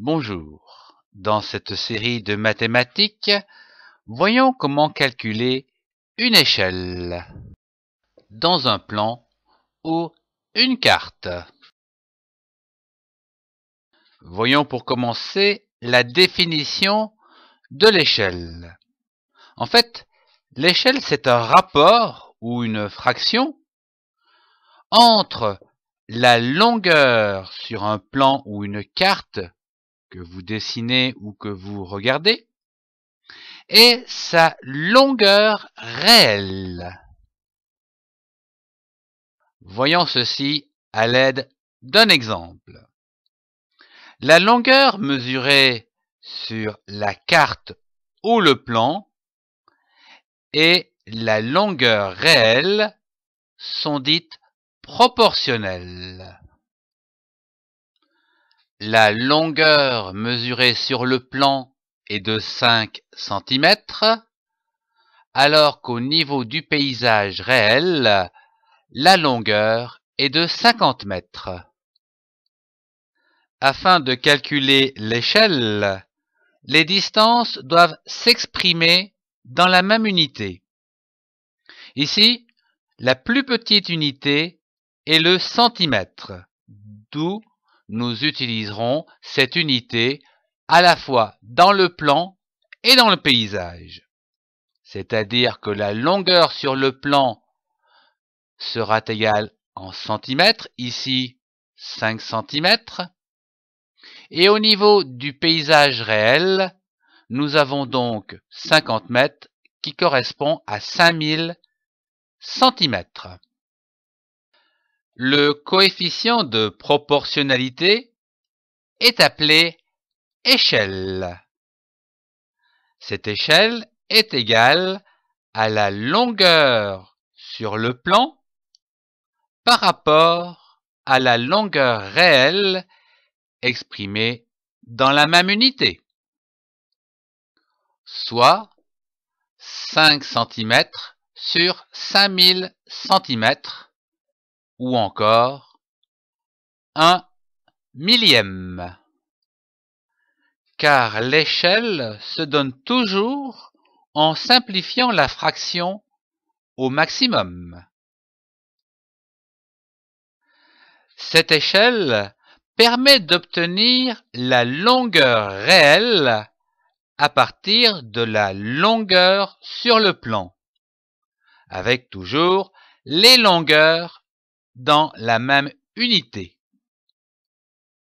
Bonjour. Dans cette série de mathématiques, voyons comment calculer une échelle dans un plan ou une carte. Voyons pour commencer la définition de l'échelle. En fait, l'échelle c'est un rapport ou une fraction entre la longueur sur un plan ou une carte que vous dessinez ou que vous regardez, et sa longueur réelle. Voyons ceci à l'aide d'un exemple. La longueur mesurée sur la carte ou le plan et la longueur réelle sont dites proportionnelles. La longueur mesurée sur le plan est de 5 cm, alors qu'au niveau du paysage réel, la longueur est de 50 mètres. Afin de calculer l'échelle, les distances doivent s'exprimer dans la même unité. Ici, la plus petite unité est le centimètre, d'où nous utiliserons cette unité à la fois dans le plan et dans le paysage. C'est-à-dire que la longueur sur le plan sera égale en centimètres, ici 5 centimètres. Et au niveau du paysage réel, nous avons donc 50 mètres qui correspond à 5000 centimètres. Le coefficient de proportionnalité est appelé échelle. Cette échelle est égale à la longueur sur le plan par rapport à la longueur réelle exprimée dans la même unité, soit 5 cm sur 5000 cm ou encore un millième. Car l'échelle se donne toujours en simplifiant la fraction au maximum. Cette échelle permet d'obtenir la longueur réelle à partir de la longueur sur le plan, avec toujours les longueurs dans la même unité,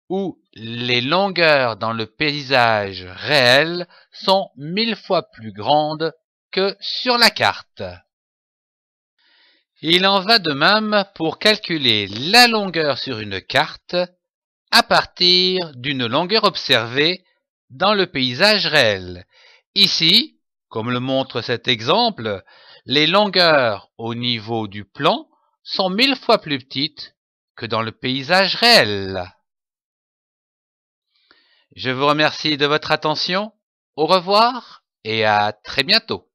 où les longueurs dans le paysage réel sont mille fois plus grandes que sur la carte. Il en va de même pour calculer la longueur sur une carte à partir d'une longueur observée dans le paysage réel. Ici, comme le montre cet exemple, les longueurs au niveau du plan sont mille fois plus petites que dans le paysage réel. Je vous remercie de votre attention, au revoir et à très bientôt.